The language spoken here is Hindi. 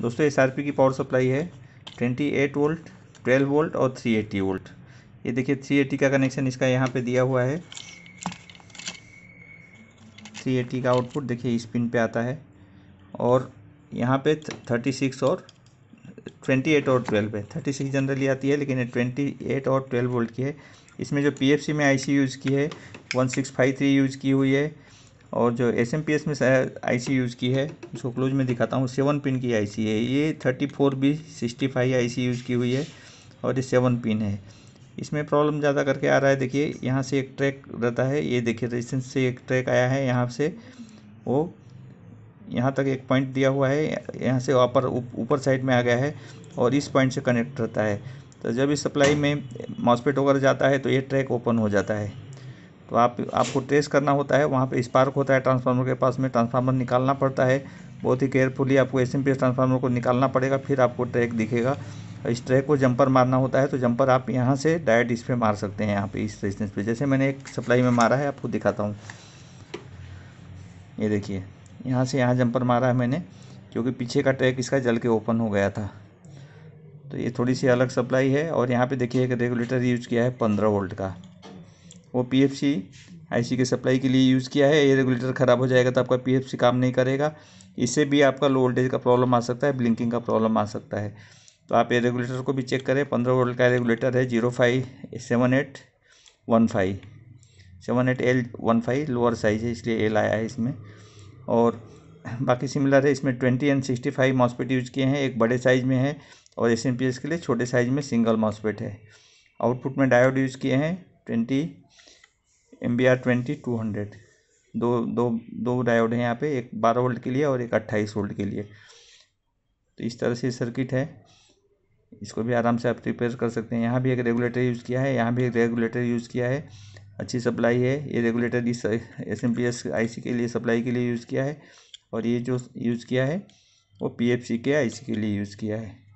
दोस्तों एस की पावर सप्लाई है 28 वोल्ट 12 वोल्ट और 380 वोल्ट ये देखिए 380 का कनेक्शन इसका यहाँ पे दिया हुआ है 380 का आउटपुट देखिए इस पिन पे आता है और यहाँ पे 36 और 28 और 12 है 36 जनरली आती है लेकिन 28 और 12 वोल्ट की है इसमें जो सी में सी यूज़ की है थ्री यूज़ की हुई है और जो एस एम पी एस में आई सी यूज़ की है उसको क्लोज में दिखाता हूँ सेवन पिन की आई सी है ये thirty four B sixty five I C use की हुई है और ये सेवन पिन है इसमें प्रॉब्लम ज़्यादा करके आ रहा है देखिए यहाँ से एक ट्रैक रहता है ये देखिए रेजिस्टेंस से एक ट्रैक आया है यहाँ से वो यहाँ तक एक पॉइंट दिया हुआ है यहाँ से ऊपर ऊपर साइड में आ गया है और इस पॉइंट से कनेक्ट रहता है तो जब इस सप्लाई में मॉसपेट वगैरह जाता है तो ये ट्रैक ओपन हो जाता है तो आप आपको ट्रेस करना होता है वहाँ पे स्पार्क होता है ट्रांसफार्मर के पास में ट्रांसफार्मर निकालना पड़ता है बहुत ही केयरफुली आपको एस एम ट्रांसफार्मर को निकालना पड़ेगा फिर आपको ट्रैक दिखेगा इस ट्रैक को जंपर मारना होता है तो जंपर आप यहाँ से डायरेक्ट इस पर मार सकते हैं यहाँ पे इस डिस्टेंस पे जैसे मैंने एक सप्लाई में मारा है आपको दिखाता हूँ ये देखिए यहाँ से यहाँ जंपर मारा है मैंने क्योंकि पीछे का ट्रैक इसका जल के ओपन हो गया था तो ये थोड़ी सी अलग सप्लाई है और यहाँ पे देखिए एक रेगुलेटर यूज किया है पंद्रह वोल्ट का वो पी एफ सी आई सी के सप्लाई के लिए यूज़ किया है ये रेगुलेटर ख़राब हो जाएगा तो आपका पी एफ सी काम नहीं करेगा इससे भी आपका लो वोल्टेज का प्रॉब्लम आ सकता है ब्लिंकिंग का प्रॉब्लम आ सकता है तो आप ये रेगुलेटर को भी चेक करें पंद्रह वोल्ट का रेगुलेटर है zero five seven eight one five seven eight L one five lower size है इसलिए एल आया है इसमें और बाकी सिमिलर है इसमें twenty and sixty five MOSFET use किए हैं एक बड़े साइज़ में है और एस के लिए छोटे साइज़ में सिंगल मॉसपेट है आउटपुट में डायोड यूज़ किए हैं twenty M B R twenty two hundred दो दो दो डायोड है यहाँ पे एक बारह वोल्ट के लिए और एक अट्ठाईस वोल्ट के लिए तो इस तरह से सर्किट है इसको भी आराम से आप रिपेयर कर सकते हैं यहाँ भी एक रेगुलेटर यूज़ किया है यहाँ भी एक रेगुलेटर यूज़ किया है अच्छी सप्लाई है ये रेगुलेटर इस S M P S I C के लिए सप्लाई के लिए यूज़ किया है और ये जो यूज़ किया है वो पी एफ सी के आई सी के लिए यूज़ किया है